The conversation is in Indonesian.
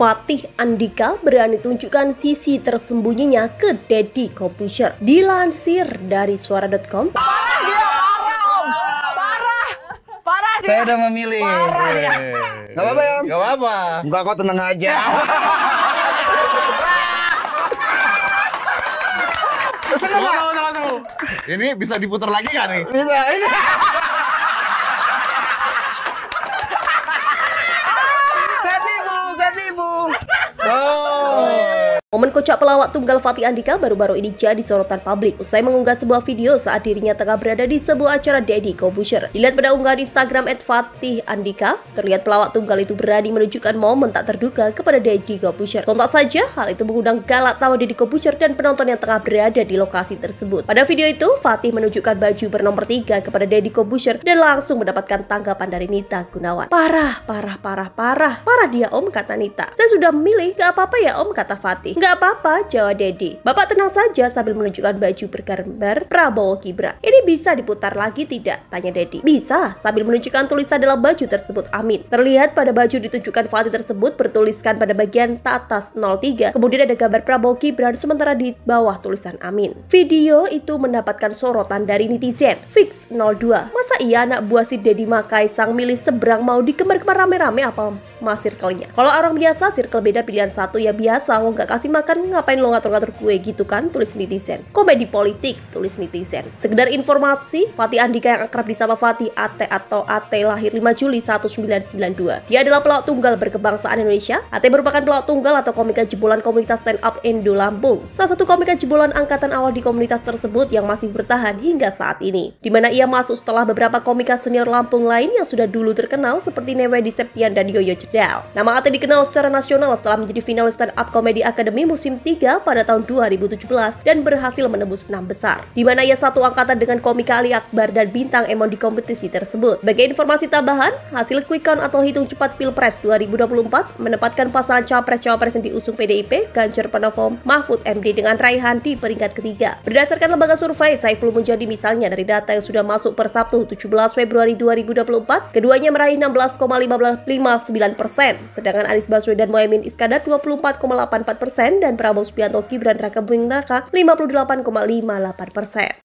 Fatih Andika berani tunjukkan sisi tersembunyinya ke Deddy Kopusher. Dilansir dari suara.com. Parah dia, parah, parah, parah dia. Saya udah memilih. Parah dia. Gak apa-apa ya? Gak apa-apa. Enggak kok tenang aja. Seneng gak? Ini bisa diputar lagi kan nih? Bisa. Ini. Momen kocak pelawak Tunggal Fatih Andika baru-baru ini jadi sorotan publik usai mengunggah sebuah video saat dirinya tengah berada di sebuah acara Deddy Kobusher. Dilihat pada unggahan Instagram @fatih Andika, terlihat pelawak Tunggal itu berani menunjukkan momen tak terduga kepada Deddy Kobusher. Tontak saja, hal itu mengundang galak tawa Deddy Kobusher dan penonton yang tengah berada di lokasi tersebut. Pada video itu, Fatih menunjukkan baju bernomor 3 kepada Deddy Kobusher dan langsung mendapatkan tanggapan dari Nita Gunawan. Parah, parah, parah, parah. Parah dia om, kata Nita. Saya sudah milih, gak apa-apa ya om, kata Fatih. Gak apa-apa, jawab Dede. Bapak tenang saja sambil menunjukkan baju bergambar Prabowo Gibran. Ini bisa diputar lagi tidak? Tanya Dedi. Bisa, sambil menunjukkan tulisan dalam baju tersebut. Amin. Terlihat pada baju ditunjukkan Fatih tersebut bertuliskan pada bagian atas 03. Kemudian ada gambar Prabowo Gibran sementara di bawah tulisan Amin. Video itu mendapatkan sorotan dari netizen. Fix 02 ia anak buah si Deddy sang milih seberang mau dikemar-kemar rame-rame apa mas circle-nya. Kalau orang biasa circle beda pilihan satu ya biasa lo nggak kasih makan ngapain lo ngatur-ngatur kue gitu kan tulis netizen. Komedi politik tulis netizen. Sekedar informasi Fatih Andika yang akrab disapa Fatih Ate atau Ate lahir 5 Juli 1992. Dia adalah pelaut tunggal berkebangsaan Indonesia. Ate merupakan pelaut tunggal atau komika jebolan komunitas stand up Indo Lampung. Salah satu komika jebolan angkatan awal di komunitas tersebut yang masih bertahan hingga saat ini. Dimana ia masuk setelah beberapa beberapa komika senior Lampung lain yang sudah dulu terkenal seperti Newe Septian dan Yoyo Cedal. Nama Ate dikenal secara nasional setelah menjadi finalis stand up comedy Academy musim 3 pada tahun 2017 dan berhasil menembus enam besar. Di mana ia satu angkatan dengan komika Ali Akbar dan Bintang Emon di kompetisi tersebut. Bagi informasi tambahan, hasil quick count atau hitung cepat Pilpres 2024 menempatkan pasangan capres-cawapres yang diusung PDIP, Ganjar Pranowo, Mahfud MD dengan raihan di peringkat ketiga. Berdasarkan lembaga survei, Saiful menjadi misalnya dari data yang sudah masuk per Sabtu 17 17 Februari 2024, keduanya meraih 16,59 persen, sedangkan Anies Baswedan Mohaimin Iskandar 24,84 persen dan Prabowo Subianto Gibran Raka Buming Raka 58,58 persen.